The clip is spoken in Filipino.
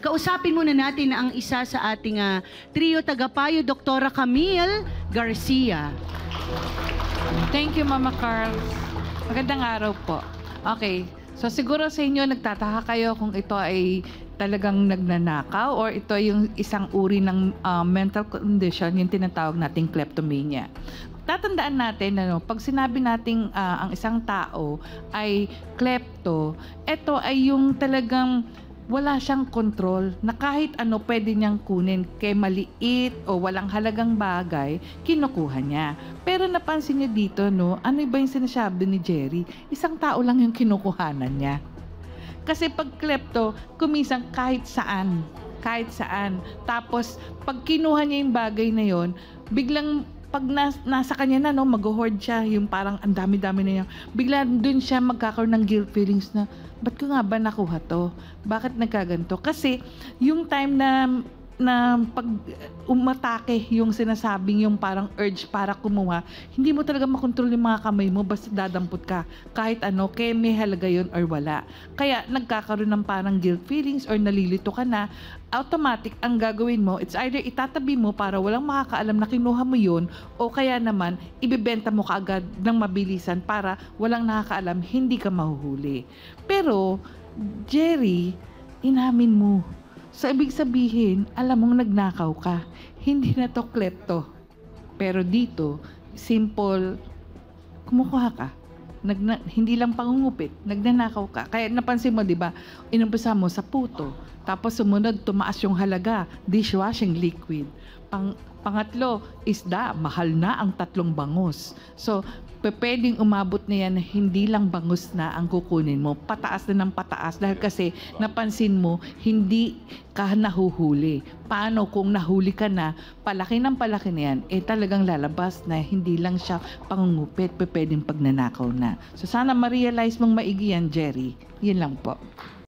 Kausapin muna natin ang isa sa ating uh, trio tagapayo, Dr. Camille Garcia. Thank you, Mama Carl. Magandang araw po. Okay, so siguro sa inyo nagtataka kayo kung ito ay talagang nagnanakaw or ito yung isang uri ng uh, mental condition, yung tinatawag nating kleptomania. Tatandaan natin, ano, pag sinabi nating uh, ang isang tao ay klepto, ito ay yung talagang wala siyang control na kahit ano pwede niyang kunin kay maliit o walang halagang bagay, kinukuha niya. Pero napansin niya dito, no, ano ba yung sinasabi ni Jerry? Isang tao lang yung kinukuhanan niya. Kasi pag klepto, kumisang kahit saan, kahit saan. Tapos, pag kinuha niya yung bagay na yon, biglang pag nas, nasa kanya na no mag-hoard siya yung parang ang dami-dami na niya bigla dun siya magkakaroon ng guilt feelings na ba't ko nga ba nakuha to bakit nagkaganto kasi yung time na na pag umatake yung sinasabing yung parang urge para kumuha, hindi mo talaga makontrol yung mga kamay mo basta dadampot ka. Kahit ano, kaya may halaga yun or wala. Kaya nagkakaroon ng parang guilt feelings or nalilito ka na, automatic ang gagawin mo, it's either itatabi mo para walang makakaalam na kinuha mo yun o kaya naman ibebenta mo kaagad ng mabilisan para walang nakakaalam, hindi ka mahuhuli. Pero, Jerry, inamin mo So, ibig sabihin, alam mong nagnakaw ka. Hindi na to klepto. Pero dito, simple, kumukuha ka. Nagna, hindi lang pangungupit, nagnanakaw ka. Kaya napansin mo, di ba, inumpisa mo sa puto. Tapos sumunod, tumaas yung halaga, dishwashing liquid. Pang, Pangatlo, isda. Mahal na ang tatlong bangus. So, pwedeng umabot na yan, hindi lang bangus na ang kukunin mo. Pataas na ng pataas. Dahil kasi, napansin mo, hindi ka nahuhuli. Paano kung nahuli ka na, palaki ng palaki na yan, eh talagang lalabas na hindi lang siya pangungupit, pwedeng pagnanakaw na. So, sana ma-realize mong maigi yan, Jerry. Yan lang po.